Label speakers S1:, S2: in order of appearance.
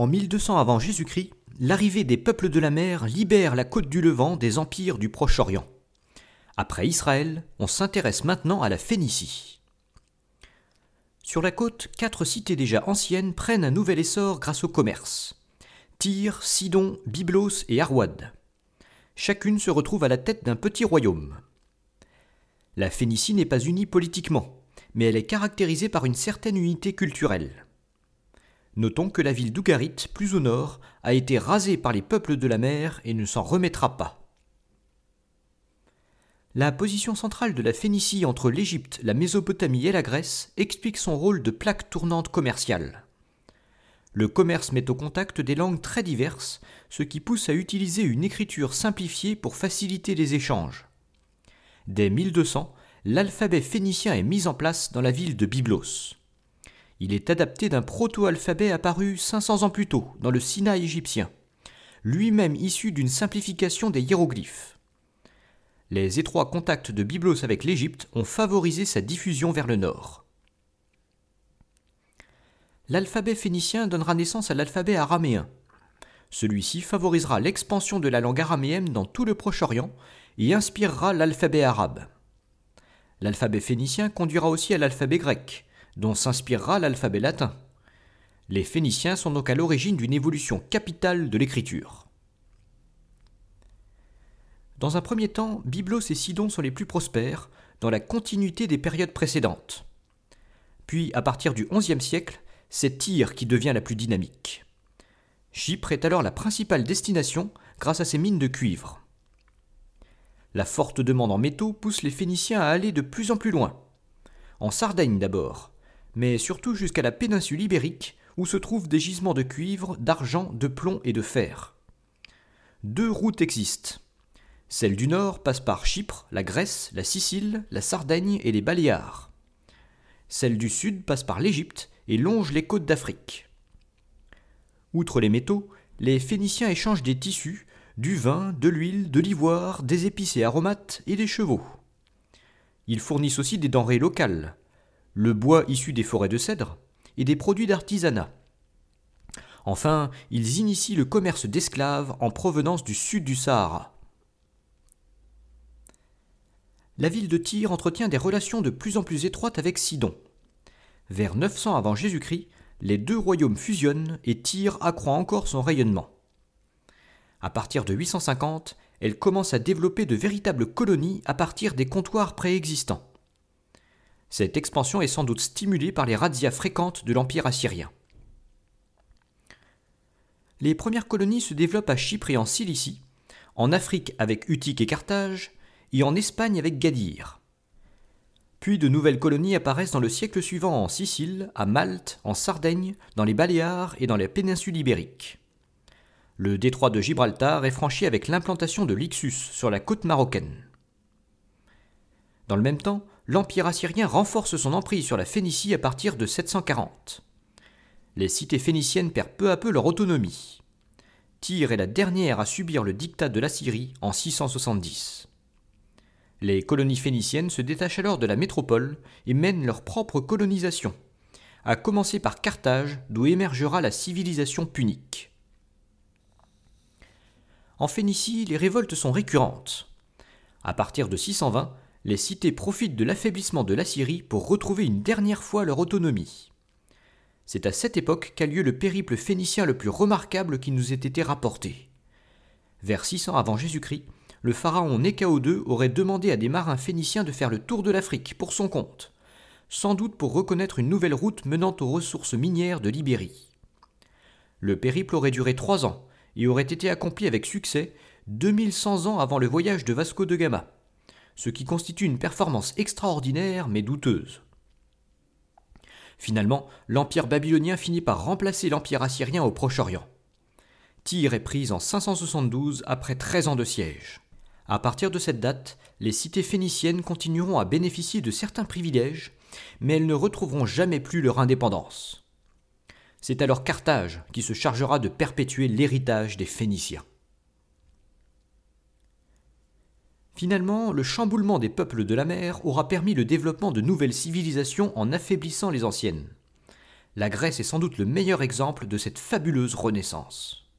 S1: En 1200 avant Jésus-Christ, l'arrivée des peuples de la mer libère la côte du Levant des empires du Proche-Orient. Après Israël, on s'intéresse maintenant à la Phénicie. Sur la côte, quatre cités déjà anciennes prennent un nouvel essor grâce au commerce. Tyr, Sidon, Byblos et Arwad. Chacune se retrouve à la tête d'un petit royaume. La Phénicie n'est pas unie politiquement, mais elle est caractérisée par une certaine unité culturelle. Notons que la ville d'Ougarit, plus au nord, a été rasée par les peuples de la mer et ne s'en remettra pas. La position centrale de la Phénicie entre l'Égypte, la Mésopotamie et la Grèce explique son rôle de plaque tournante commerciale. Le commerce met au contact des langues très diverses, ce qui pousse à utiliser une écriture simplifiée pour faciliter les échanges. Dès 1200, l'alphabet phénicien est mis en place dans la ville de Byblos. Il est adapté d'un proto-alphabet apparu 500 ans plus tôt, dans le Sinaï égyptien, lui-même issu d'une simplification des hiéroglyphes. Les étroits contacts de Byblos avec l'Égypte ont favorisé sa diffusion vers le nord. L'alphabet phénicien donnera naissance à l'alphabet araméen. Celui-ci favorisera l'expansion de la langue araméenne dans tout le Proche-Orient et inspirera l'alphabet arabe. L'alphabet phénicien conduira aussi à l'alphabet grec, dont s'inspirera l'alphabet latin. Les Phéniciens sont donc à l'origine d'une évolution capitale de l'écriture. Dans un premier temps, Byblos et Sidon sont les plus prospères, dans la continuité des périodes précédentes. Puis, à partir du XIe siècle, c'est Tyr qui devient la plus dynamique. Chypre est alors la principale destination grâce à ses mines de cuivre. La forte demande en métaux pousse les Phéniciens à aller de plus en plus loin. En Sardaigne d'abord, mais surtout jusqu'à la péninsule ibérique, où se trouvent des gisements de cuivre, d'argent, de plomb et de fer. Deux routes existent. Celle du nord passe par Chypre, la Grèce, la Sicile, la Sardaigne et les Baléares. Celle du sud passe par l'Égypte et longe les côtes d'Afrique. Outre les métaux, les Phéniciens échangent des tissus, du vin, de l'huile, de l'ivoire, des épices et aromates et des chevaux. Ils fournissent aussi des denrées locales, le bois issu des forêts de cèdre et des produits d'artisanat. Enfin, ils initient le commerce d'esclaves en provenance du sud du Sahara. La ville de Tyr entretient des relations de plus en plus étroites avec Sidon. Vers 900 avant Jésus-Christ, les deux royaumes fusionnent et Tyr accroît encore son rayonnement. À partir de 850, elle commence à développer de véritables colonies à partir des comptoirs préexistants. Cette expansion est sans doute stimulée par les razzias fréquentes de l'Empire assyrien. Les premières colonies se développent à Chypre et en Cilicie, en Afrique avec Utique et Carthage, et en Espagne avec Gadir. Puis de nouvelles colonies apparaissent dans le siècle suivant en Sicile, à Malte, en Sardaigne, dans les Baléares et dans les péninsules ibérique. Le détroit de Gibraltar est franchi avec l'implantation de l'Ixus sur la côte marocaine. Dans le même temps, l'Empire assyrien renforce son emprise sur la Phénicie à partir de 740. Les cités phéniciennes perdent peu à peu leur autonomie. Tyr est la dernière à subir le dictat de l'Assyrie en 670. Les colonies phéniciennes se détachent alors de la métropole et mènent leur propre colonisation, à commencer par Carthage, d'où émergera la civilisation punique. En Phénicie, les révoltes sont récurrentes. À partir de 620, les cités profitent de l'affaiblissement de l'Assyrie pour retrouver une dernière fois leur autonomie. C'est à cette époque qu'a lieu le périple phénicien le plus remarquable qui nous ait été rapporté. Vers 600 avant Jésus-Christ, le pharaon Néchao II aurait demandé à des marins phéniciens de faire le tour de l'Afrique pour son compte, sans doute pour reconnaître une nouvelle route menant aux ressources minières de l'Ibérie. Le périple aurait duré trois ans et aurait été accompli avec succès 2100 ans avant le voyage de Vasco de Gama ce qui constitue une performance extraordinaire mais douteuse. Finalement, l'Empire babylonien finit par remplacer l'Empire assyrien au Proche-Orient. Tyr est prise en 572 après 13 ans de siège. À partir de cette date, les cités phéniciennes continueront à bénéficier de certains privilèges, mais elles ne retrouveront jamais plus leur indépendance. C'est alors Carthage qui se chargera de perpétuer l'héritage des Phéniciens. Finalement, le chamboulement des peuples de la mer aura permis le développement de nouvelles civilisations en affaiblissant les anciennes. La Grèce est sans doute le meilleur exemple de cette fabuleuse renaissance.